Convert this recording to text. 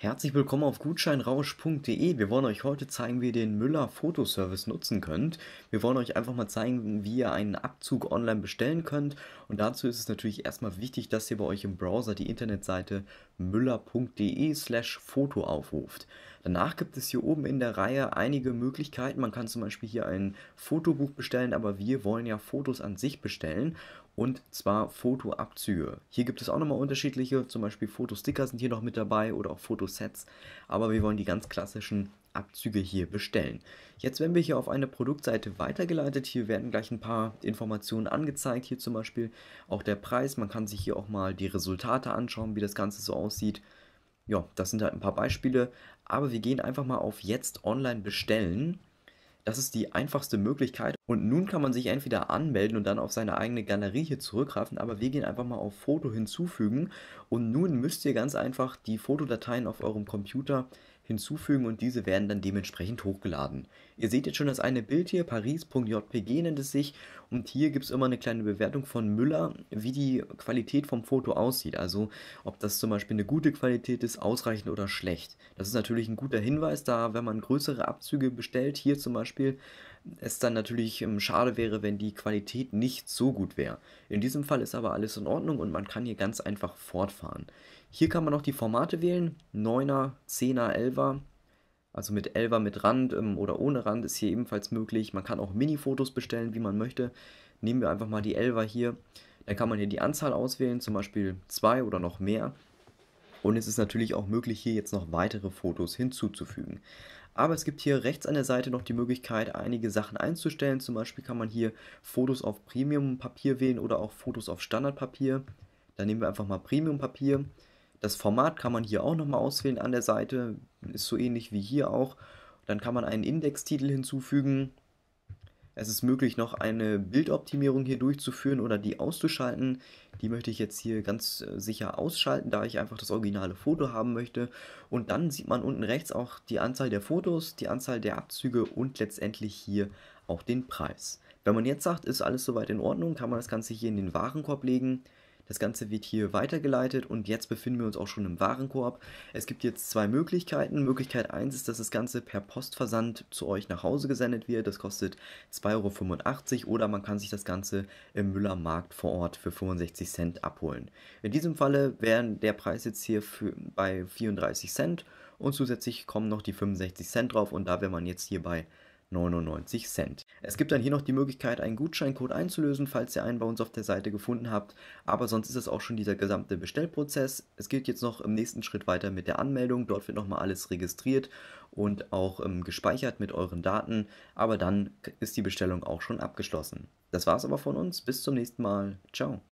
Herzlich willkommen auf gutscheinrausch.de. Wir wollen euch heute zeigen, wie ihr den Müller Fotoservice nutzen könnt. Wir wollen euch einfach mal zeigen, wie ihr einen Abzug online bestellen könnt. Und dazu ist es natürlich erstmal wichtig, dass ihr bei euch im Browser die Internetseite müller.de slash Foto aufruft. Danach gibt es hier oben in der Reihe einige Möglichkeiten. Man kann zum Beispiel hier ein Fotobuch bestellen, aber wir wollen ja Fotos an sich bestellen und zwar Fotoabzüge. Hier gibt es auch nochmal unterschiedliche, zum Beispiel Fotosticker sind hier noch mit dabei oder auch Fotos Sets, aber wir wollen die ganz klassischen Abzüge hier bestellen. Jetzt werden wir hier auf eine Produktseite weitergeleitet. Hier werden gleich ein paar Informationen angezeigt. Hier zum Beispiel auch der Preis. Man kann sich hier auch mal die Resultate anschauen, wie das Ganze so aussieht. Ja, das sind halt ein paar Beispiele. Aber wir gehen einfach mal auf Jetzt online bestellen. Das ist die einfachste Möglichkeit und nun kann man sich entweder anmelden und dann auf seine eigene Galerie hier zurückgreifen, aber wir gehen einfach mal auf Foto hinzufügen und nun müsst ihr ganz einfach die Fotodateien auf eurem Computer hinzufügen und diese werden dann dementsprechend hochgeladen. Ihr seht jetzt schon das eine Bild hier, paris.jpg nennt es sich und hier gibt es immer eine kleine Bewertung von Müller, wie die Qualität vom Foto aussieht, also ob das zum Beispiel eine gute Qualität ist, ausreichend oder schlecht. Das ist natürlich ein guter Hinweis, da wenn man größere Abzüge bestellt, hier zum Beispiel, es dann natürlich ähm, schade wäre, wenn die Qualität nicht so gut wäre. In diesem Fall ist aber alles in Ordnung und man kann hier ganz einfach fortfahren. Hier kann man noch die Formate wählen, 9er, 10er, 11er. Also mit 11er mit Rand ähm, oder ohne Rand ist hier ebenfalls möglich. Man kann auch Mini-Fotos bestellen, wie man möchte. Nehmen wir einfach mal die 11er hier. da kann man hier die Anzahl auswählen, zum Beispiel 2 oder noch mehr. Und es ist natürlich auch möglich, hier jetzt noch weitere Fotos hinzuzufügen. Aber es gibt hier rechts an der Seite noch die Möglichkeit, einige Sachen einzustellen. Zum Beispiel kann man hier Fotos auf Premium-Papier wählen oder auch Fotos auf Standardpapier. Dann nehmen wir einfach mal Premium-Papier. Das Format kann man hier auch nochmal auswählen an der Seite. Ist so ähnlich wie hier auch. Dann kann man einen Indextitel hinzufügen. Es ist möglich, noch eine Bildoptimierung hier durchzuführen oder die auszuschalten. Die möchte ich jetzt hier ganz äh, sicher ausschalten, da ich einfach das originale Foto haben möchte. Und dann sieht man unten rechts auch die Anzahl der Fotos, die Anzahl der Abzüge und letztendlich hier auch den Preis. Wenn man jetzt sagt, ist alles soweit in Ordnung, kann man das Ganze hier in den Warenkorb legen. Das Ganze wird hier weitergeleitet und jetzt befinden wir uns auch schon im Warenkorb. Es gibt jetzt zwei Möglichkeiten. Möglichkeit 1 ist, dass das Ganze per Postversand zu euch nach Hause gesendet wird. Das kostet 2,85 Euro oder man kann sich das Ganze im Müllermarkt vor Ort für 65 Cent abholen. In diesem Falle wäre der Preis jetzt hier für, bei 34 Cent und zusätzlich kommen noch die 65 Cent drauf und da wäre man jetzt hier bei 99 Cent. Es gibt dann hier noch die Möglichkeit, einen Gutscheincode einzulösen, falls ihr einen bei uns auf der Seite gefunden habt. Aber sonst ist das auch schon dieser gesamte Bestellprozess. Es geht jetzt noch im nächsten Schritt weiter mit der Anmeldung. Dort wird nochmal alles registriert und auch ähm, gespeichert mit euren Daten. Aber dann ist die Bestellung auch schon abgeschlossen. Das war's aber von uns. Bis zum nächsten Mal. Ciao.